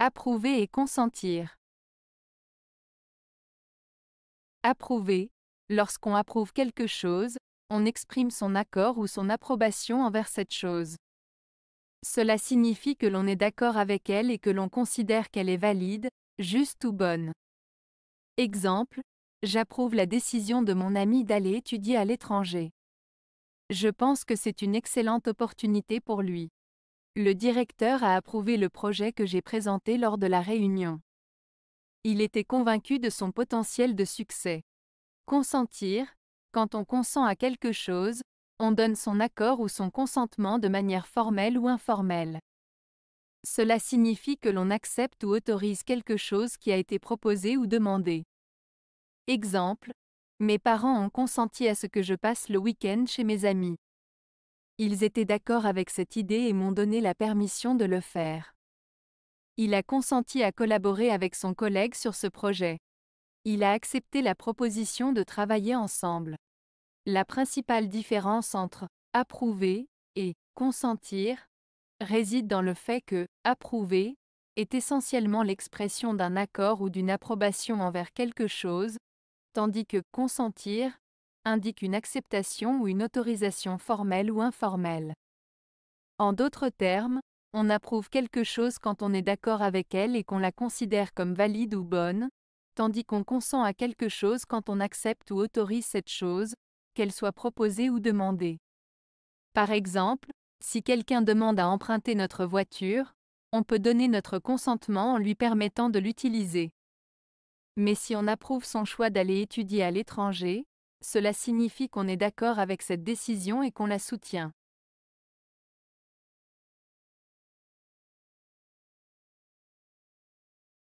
Approuver et consentir. Approuver. Lorsqu'on approuve quelque chose, on exprime son accord ou son approbation envers cette chose. Cela signifie que l'on est d'accord avec elle et que l'on considère qu'elle est valide, juste ou bonne. Exemple, j'approuve la décision de mon ami d'aller étudier à l'étranger. Je pense que c'est une excellente opportunité pour lui. Le directeur a approuvé le projet que j'ai présenté lors de la réunion. Il était convaincu de son potentiel de succès. Consentir, quand on consent à quelque chose, on donne son accord ou son consentement de manière formelle ou informelle. Cela signifie que l'on accepte ou autorise quelque chose qui a été proposé ou demandé. Exemple, mes parents ont consenti à ce que je passe le week-end chez mes amis. Ils étaient d'accord avec cette idée et m'ont donné la permission de le faire. Il a consenti à collaborer avec son collègue sur ce projet. Il a accepté la proposition de travailler ensemble. La principale différence entre approuver et consentir réside dans le fait que approuver est essentiellement l'expression d'un accord ou d'une approbation envers quelque chose, tandis que consentir indique une acceptation ou une autorisation formelle ou informelle. En d'autres termes, on approuve quelque chose quand on est d'accord avec elle et qu'on la considère comme valide ou bonne, tandis qu'on consent à quelque chose quand on accepte ou autorise cette chose, qu'elle soit proposée ou demandée. Par exemple, si quelqu'un demande à emprunter notre voiture, on peut donner notre consentement en lui permettant de l'utiliser. Mais si on approuve son choix d'aller étudier à l'étranger, cela signifie qu'on est d'accord avec cette décision et qu'on la soutient.